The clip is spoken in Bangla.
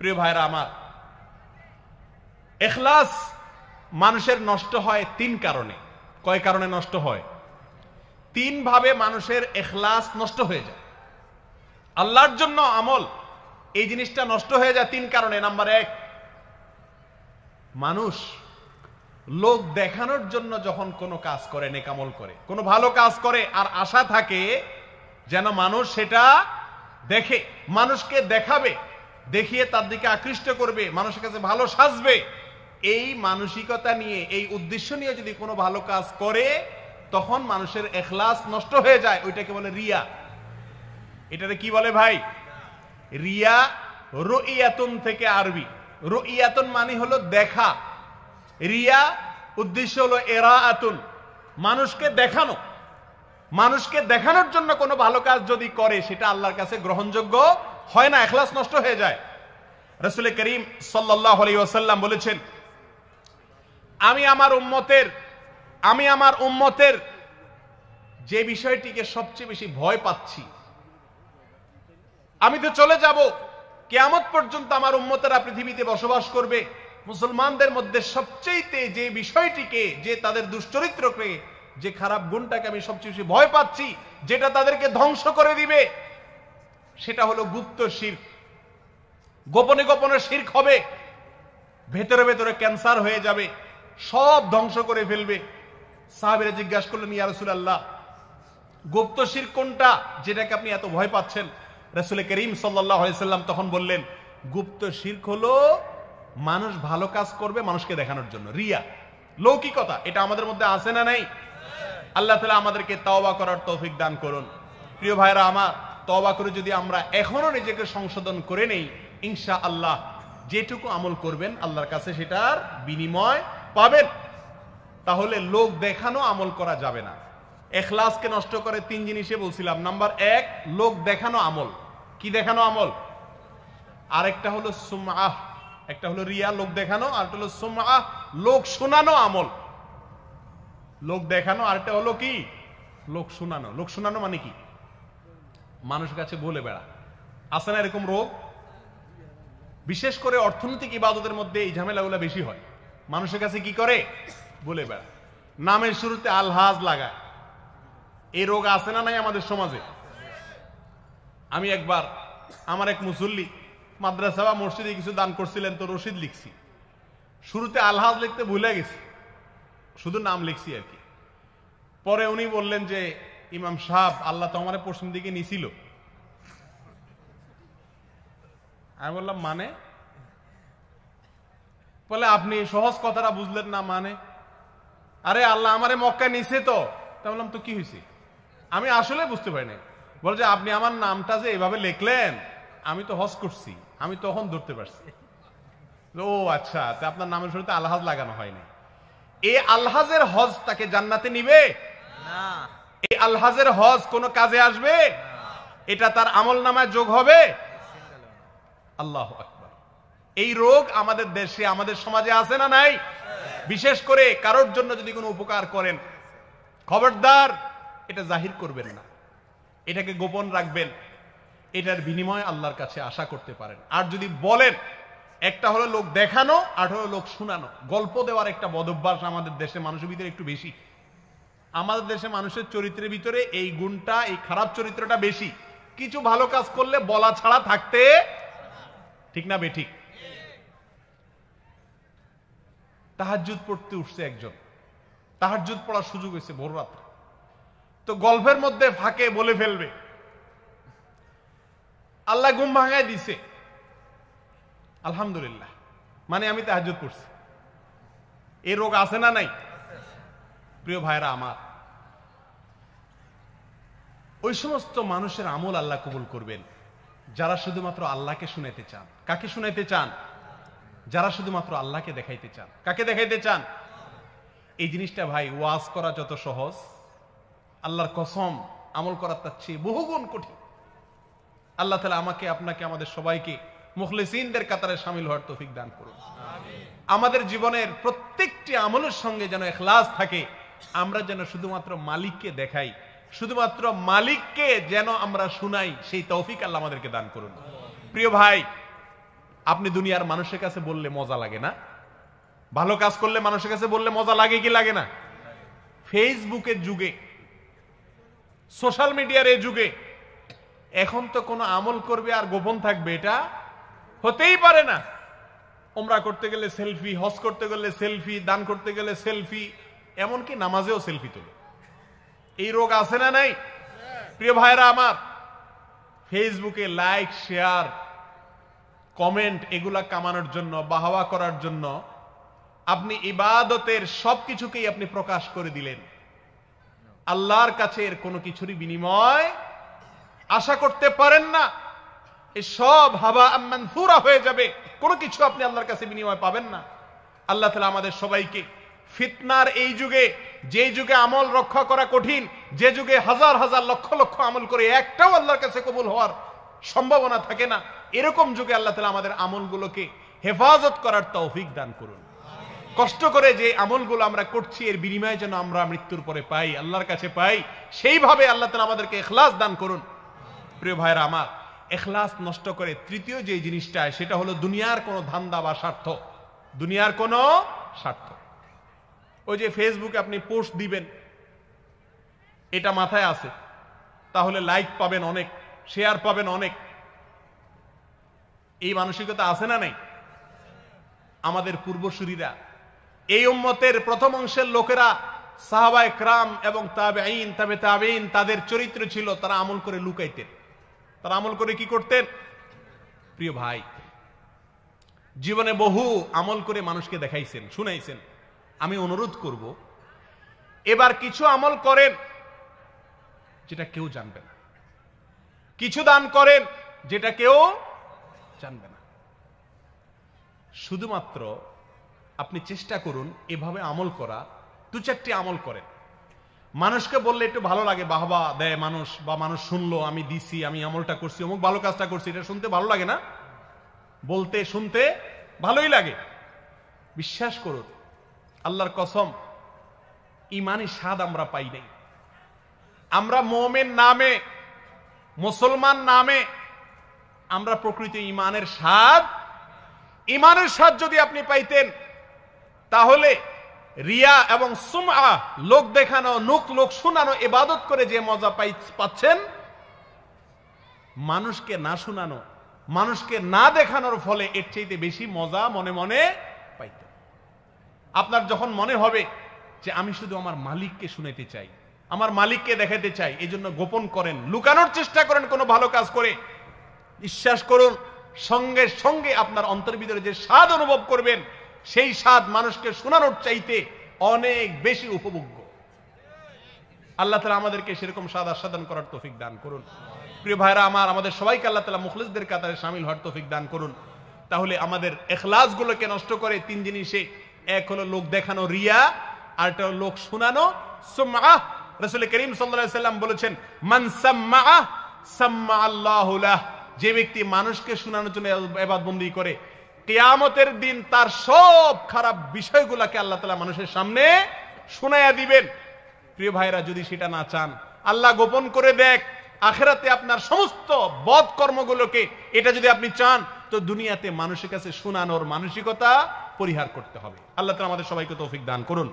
প্রিয় ভাইরা আমার এখলাস মানুষের নষ্ট হয় তিন কারণে কয় কারণে নষ্ট হয় তিন ভাবে মানুষের এখলাস নষ্ট হয়ে যায় আল্লাহর জন্য আমল এই জিনিসটা নষ্ট হয়ে যায় তিন কারণে নাম্বার এক মানুষ লোক দেখানোর জন্য যখন কোনো কাজ করে নেকামল করে কোনো ভালো কাজ করে আর আশা থাকে যেন মানুষ সেটা দেখে মানুষকে দেখাবে দেখিয়ে তার দিকে আকৃষ্ট করবে মানুষের কাছে ভালো সাজবে এই মানসিকতা নিয়ে এই উদ্দেশ্য নিয়ে যদি কোনো ভালো কাজ করে তখন মানুষের এখলাস নষ্ট হয়ে যায় ওইটাকে বলে রিয়া এটাতে কি বলে ভাই রিয়া রুইয়াতুন থেকে আরবি রুইয়াতুন মানে হলো দেখা রিয়া উদ্দেশ্য হলো এরা আতুন মানুষকে দেখানো মানুষকে দেখানোর জন্য কোনো ভালো কাজ যদি করে সেটা আল্লাহর কাছে গ্রহণযোগ্য হয় না এখলাস নষ্ট হয়ে যায় রসুল করিম সাল্লাহ বলেছেন আমি আমার উম্মতের আমি আমার উম্মতের যে বিষয়টিকে সবচেয়ে বেশি ভয় পাচ্ছি আমি তো চলে যাব কেমত পর্যন্ত আমার উম্মতেরা পৃথিবীতে বসবাস করবে মুসলমানদের মধ্যে সবচেয়েতে যে বিষয়টিকে যে তাদের দুশ্চরিত্রকে যে খারাপ গুণটাকে আমি সবচেয়ে বেশি ভয় পাচ্ছি যেটা তাদেরকে ধ্বংস করে দিবে সেটা হলো গুপ্ত শির গোপনে গোপনে শির্ক হবে ভেতরে ভেতরে ক্যান্সার হয়ে যাবে সব ধ্বংস করে ফেলবে সাহাবিরা জিজ্ঞাসা করলেন ইয়া রসুল আল্লাহ গুপ্ত শির কোনটা যেটাকে আপনি এত ভয় পাচ্ছেন রসুল করিম সাল্লাম তখন বললেন গুপ্ত শির্ক হলো মানুষ ভালো কাজ করবে মানুষকে দেখানোর জন্য রিয়া লৌকিকতা এটা আমাদের মধ্যে আছে না নাই আল্লাহ তালা আমাদেরকে তাওবা করার তৌফিক দান করুন প্রিয় ভাইরা আমার তবা করে যদি আমরা এখনও নিজেকে সংশোধন করে নেই ইনশা আল্লাহ যেটুকু আমল করবেন আল্লাহর কাছে সেটার বিনিময় পাবেন তাহলে লোক দেখানো আমল করা যাবে না এখলাসকে নষ্ট করে তিন জিনিসে বলছিলাম নাম্বার এক লোক দেখানো আমল কি দেখানো আমল আরেকটা হলো সুমাহ একটা হলো রিয়া লোক দেখানো একটা হলো সুমাহ লোক শোনানো আমল লোক দেখানো আরেকটা হলো কি লোক শোনানো লোক শোনানো মানে কি মানুষের কাছে বলে বেড়া আছে না এরকম রোগ বিশেষ করে অর্থনৈতিক ইবাদতের মধ্যে এই ঝামেলাগুলো বেশি হয় মানুষের কাছে কি করে বলে বেড়া নামের শুরুতে আলহাজ লাগায় এই রোগ আছে না নাই আমাদের সমাজে আমি একবার আমার এক মুসল্লি মাদ্রাসা বা মসজিদে কিছু দান করছিলেন তো রশিদ লিখছি শুরুতে আলহাজ লিখতে ভুলে গেছি শুধু নাম লিখছি আর কি পরে উনি বললেন যে ইমাম সাহ আল্লাহ তো আমার পশ্চিম দিকে নিছিল আমি বললাম মানে বলে আপনি সহজ কথাটা বুঝলেন না মানে আরে আল্লাহ আমারে মক্কা নিছে তো তা বললাম তো কি হয়েছে আমি আসলে বুঝতে পারি নাই বলে যে আপনি আমার নামটা যে এভাবে লেখলেন আমি তো হস করছি আমি তখন ধরতে পারছি ও আচ্ছা তা আপনার নামের শুরুতে আলহাজ লাগানো হয়নি এই আলহাজের হজ তাকে জান্নাতে নিবে না এই আলহাজের হজ কোন কাজে আসবে এটা তার আমল নামায় যোগ হবে আল্লাহ এই রোগ আমাদের দেশে আমাদের সমাজে আছে না নাই বিশেষ করে কারোর জন্য যদি কোনো উপকার করেন খবরদার এটা জাহির করবেন না এটাকে গোপন রাখবেন এটার বিনিময়ে আল্লাহর কাছে আশা করতে পারেন আর যদি বলেন একটা হলো লোক দেখানো আর হলো লোক শোনানো গল্প দেওয়ার একটা বদভ্যাস আমাদের দেশে মানুষের ভিতরে একটু বেশি আমাদের দেশে মানুষের চরিত্রের ভিতরে এই গুণটা এই খারাপ চরিত্রটা বেশি কিছু ভালো কাজ করলে বলা ছাড়া থাকতে ঠিক না বে ঠিক তাহাজুদ পড়তে উঠছে একজন তাহাজুদ পড়ার সুযোগ হয়েছে ভোর রাত্রে তো গল্পের মধ্যে ফাঁকে বলে ফেলবে আল্লাহ গুম ভাঙায় দিছে আলহামদুলিল্লাহ মানে আমি তাহাজুদ পড়ছি এ রোগ আছে না নাই প্রিয় ভাইরা আমার ওই সমস্ত মানুষের আমল আল্লাহ কবুল করবেন যারা শুধুমাত্র আল্লাহকে শুনাইতে চান কাকে শুনাইতে চান যারা শুধুমাত্র আল্লাহকে দেখাইতে চান কাকে দেখাইতে চান এই জিনিসটা ভাই ওয়াজ করা যত সহজ আল্লাহর কসম আমল করার তার চেয়ে বহুগুণ কঠিন আল্লাহ তালা আমাকে আপনাকে আমাদের সবাইকে মুখলিসিনদের কাতারে সামিল হওয়ার তৌফিক দান করুন আমাদের জীবনের প্রত্যেকটি আমলের সঙ্গে যেন এখলাস থাকে আমরা যেন শুধুমাত্র মালিককে দেখাই শুধুমাত্র মালিককে যেন আমরা শুনাই সেই তৌফিক আল্লাহ আমাদেরকে দান করুন প্রিয় ভাই আপনি দুনিয়ার মানুষের কাছে বললে মজা লাগে না ভালো কাজ করলে মানুষের কাছে বললে মজা লাগে কি লাগে না ফেসবুকের যুগে সোশ্যাল মিডিয়ার এই যুগে এখন তো কোনো আমল করবে আর গোপন থাকবে এটা হতেই পারে না ওমরা করতে গেলে সেলফি হজ করতে গেলে সেলফি দান করতে গেলে সেলফি এমনকি নামাজেও সেলফি তোলে এই রোগ আছে না নাই প্রিয় ভাইরা আমার ফেসবুকে লাইক শেয়ার কমেন্ট এগুলা কামানোর জন্য বাহাওয়া করার জন্য আপনি ইবাদতের সবকিছুকেই আপনি প্রকাশ করে দিলেন আল্লাহর কাছে এর কোনো কিছুরই বিনিময় আশা করতে পারেন না এই সব হাবা মানসুরা হয়ে যাবে কোনো কিছু আপনি আল্লাহর কাছে বিনিময় পাবেন না আল্লাহ তালা আমাদের সবাইকে ফিতনার এই যুগে যে যুগে আমল রক্ষা করা কঠিন যে যুগে হাজার হাজার লক্ষ লক্ষ আমল করে একটাও আল্লাহর কাছে কবুল হওয়ার সম্ভাবনা থাকে না এরকম যুগে আল্লাহ তালা আমাদের আমলগুলোকে হেফাজত করার তৌফিক দান করুন কষ্ট করে যে আমলগুলো আমরা করছি এর বিনিময়ে যেন আমরা মৃত্যুর পরে পাই আল্লাহর কাছে পাই সেইভাবে আল্লাহ তালা আমাদেরকে এখলাস দান করুন প্রিয় ভাইয়ের আমার এখলাস নষ্ট করে তৃতীয় যে জিনিসটা সেটা হলো দুনিয়ার কোনো ধান্দা বা স্বার্থ দুনিয়ার কোনো স্বার্থ ওই যে ফেসবুকে আপনি পোস্ট দিবেন এটা মাথায় আছে তাহলে লাইক পাবেন অনেক শেয়ার পাবেন অনেক এই মানসিকতা আছে না নাই আমাদের পূর্বসূরীরা এই উম্মতের প্রথম অংশের লোকেরা সাহাবায় ক্রাম এবং তাবে আইন তাবে তাবেইন তাদের চরিত্র ছিল তারা আমল করে লুকাইতেন তারা আমল করে কি করতেন প্রিয় ভাই জীবনে বহু আমল করে মানুষকে দেখাইছেন শুনাইছেন আমি অনুরোধ করব এবার কিছু আমল করেন যেটা কেউ জানবে না কিছু দান করেন যেটা কেউ জানবে না শুধুমাত্র আপনি চেষ্টা করুন এভাবে আমল করা দু চারটি আমল করেন মানুষকে বললে একটু ভালো লাগে বাহবা দেয় মানুষ বা মানুষ শুনলো আমি দিছি আমি আমলটা করছি অমুক ভালো কাজটা করছি এটা শুনতে ভালো লাগে না বলতে শুনতে ভালোই লাগে বিশ্বাস করুন আল্লাহর কসম ইমানের স্বাদ আমরা পাই নাই আমরা মোমের নামে মুসলমান নামে আমরা প্রকৃতি ইমানের স্বাদ ইমানের স্বাদ যদি আপনি পাইতেন তাহলে রিয়া এবং সুমা লোক দেখানো নুক লোক শোনানো এবাদত করে যে মজা পাই পাচ্ছেন মানুষকে না শোনানো মানুষকে না দেখানোর ফলে এর চাইতে বেশি মজা মনে মনে আপনার যখন মনে হবে যে আমি শুধু আমার মালিককে শুনেতে চাই আমার মালিককে দেখাতে চাই এই জন্য গোপন করেন লুকানোর চেষ্টা করেন কোনো ভালো কাজ করে বিশ্বাস করুন সঙ্গে সঙ্গে আপনার অন্তর ভিতরে যে স্বাদ অনুভব করবেন সেই স্বাদ মানুষকে শোনানোর চাইতে অনেক বেশি উপভোগ্য আল্লাহ তালা আমাদেরকে সেরকম স্বাদ আস্বাদন করার তৌফিক দান করুন প্রিয় ভাইরা আমার আমাদের সবাইকে আল্লাহ তালা মুখলিসদের কাতারে সামিল হওয়ার তৌফিক দান করুন তাহলে আমাদের এখলাসগুলোকে নষ্ট করে তিন জিনিসে এক হলো লোক দেখানো রিয়া আর একটা লোক শোনানো রসুল করিম সাল্লাম বলেছেন মান যে ব্যক্তি মানুষকে শোনানোর জন্য এবাদবন্দি করে কেয়ামতের দিন তার সব খারাপ বিষয়গুলাকে আল্লাহ তালা মানুষের সামনে শুনাইয়া দিবেন প্রিয় ভাইরা যদি সেটা না চান আল্লাহ গোপন করে দেখ আখেরাতে আপনার সমস্ত বধ কর্মগুলোকে এটা যদি আপনি চান তো দুনিয়াতে মানুষের কাছে শোনানোর মানসিকতা পরিহার করতে হবে আল্লাহ তালা আমাদের সবাইকে তৌফিক দান করুন